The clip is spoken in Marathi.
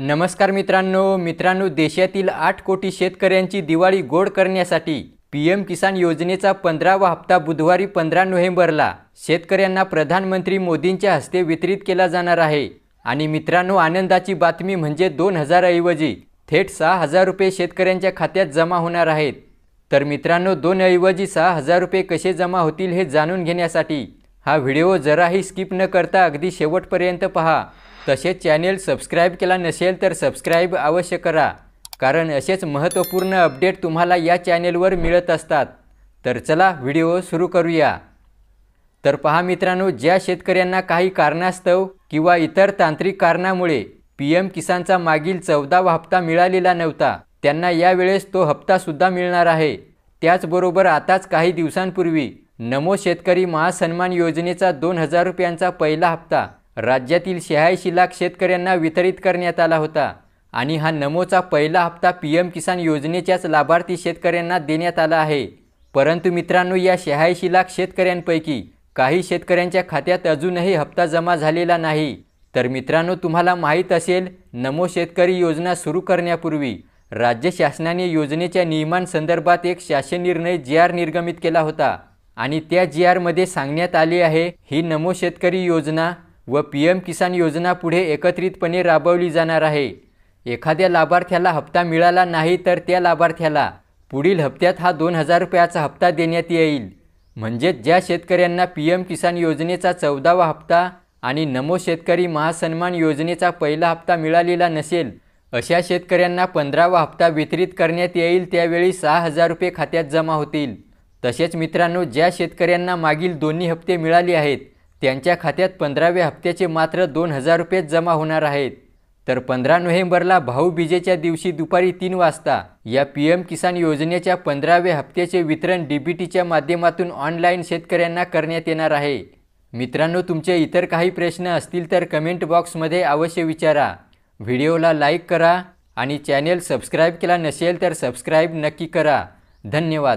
नमस्कार मित्रांनो मित्रांनो देशातील आठ कोटी शेतकऱ्यांची दिवाळी गोड करण्यासाठी पी एम किसान योजनेचा पंधरावा हप्ता बुधवारी पंधरा नोव्हेंबरला शेतकऱ्यांना प्रधानमंत्री मोदींच्या हस्ते वितरित केला जाणार आहे आणि मित्रांनो आनंदाची बातमी म्हणजे दोन ऐवजी थेट सहा हजार रुपये शेतकऱ्यांच्या खात्यात जमा होणार आहेत तर मित्रांनो दोन ऐवजी सहा हजार रुपये कसे जमा होतील हे जाणून घेण्यासाठी हा व्हिडिओ जराही स्किप न करता अगदी शेवटपर्यंत पहा तसेच चॅनेल सबस्क्राईब केला नसेल तर सबस्क्राईब अवश्य करा कारण असेच महत्त्वपूर्ण अपडेट तुम्हाला या चॅनेलवर मिळत असतात तर चला व्हिडिओ सुरू करूया तर पहा मित्रांनो ज्या शेतकऱ्यांना काही कारणास्तव किंवा इतर तांत्रिक कारणामुळे पी एम किसानचा मागील चौदावा हप्ता मिळालेला नव्हता त्यांना यावेळेस तो हप्तासुद्धा मिळणार आहे त्याचबरोबर आताच काही दिवसांपूर्वी नमो शेतकरी महासन्मान योजनेचा दोन हजार रुपयांचा पहिला हप्ता राज्यातील शहाऐंशी लाख शेतकऱ्यांना वितरित करण्यात आला होता आणि हा नमोचा पहिला हप्ता पी एम किसान योजनेच्याच लाभार्थी शेतकऱ्यांना देण्यात आला आहे परंतु मित्रांनो या शहाऐंशी लाख शेतकऱ्यांपैकी काही शेतकऱ्यांच्या खात्यात अजूनही हप्ता जमा झालेला नाही तर मित्रांनो तुम्हाला माहीत असेल नमो शेतकरी योजना सुरू करण्यापूर्वी राज्य शासनाने योजनेच्या नियमांसंदर्भात एक शासन निर्णय जे आर निर्गमित केला होता आणि त्या जी आरमध्ये सांगण्यात आले आहे ही नमो शेतकरी योजना व पी एम किसान योजना पुढे एकत्रितपणे राबवली जाणार आहे एखाद्या लाभार्थ्याला हप्ता मिळाला नाही तर त्या लाभार्थ्याला पुढील हप्त्यात हा दोन हजार रुपयाचा हप्ता देण्यात येईल म्हणजेच ज्या शेतकऱ्यांना पी एम किसान योजनेचा चौदावा हप्ता आणि नमो शेतकरी महासन्मान योजनेचा पहिला हप्ता मिळालेला नसेल अशा शेतकऱ्यांना पंधरावा हप्ता वितरित करण्यात येईल त्यावेळी सहा हजार रुपये खात्यात जमा होतील तसेच मित्रांनो ज्या शेतकऱ्यांना मागील दोन्ही हप्ते मिळाले आहेत त्यांच्या खात्यात पंधराव्या हप्त्याचे मात्र दोन हजार रुपये जमा होणार आहेत तर पंधरा नोव्हेंबरला भाऊबीजेच्या दिवशी दुपारी तीन वाजता या पी एम किसान योजनेच्या पंधराव्या हप्त्याचे वितरण डी बी टीच्या माध्यमातून ऑनलाईन शेतकऱ्यांना करण्यात येणार आहे मित्रांनो तुमचे इतर काही प्रश्न असतील तर कमेंट बॉक्समध्ये अवश्य विचारा व्हिडिओला लाईक करा आणि चॅनेल सबस्क्राईब केला नसेल तर सबस्क्राईब नक्की करा धन्यवाद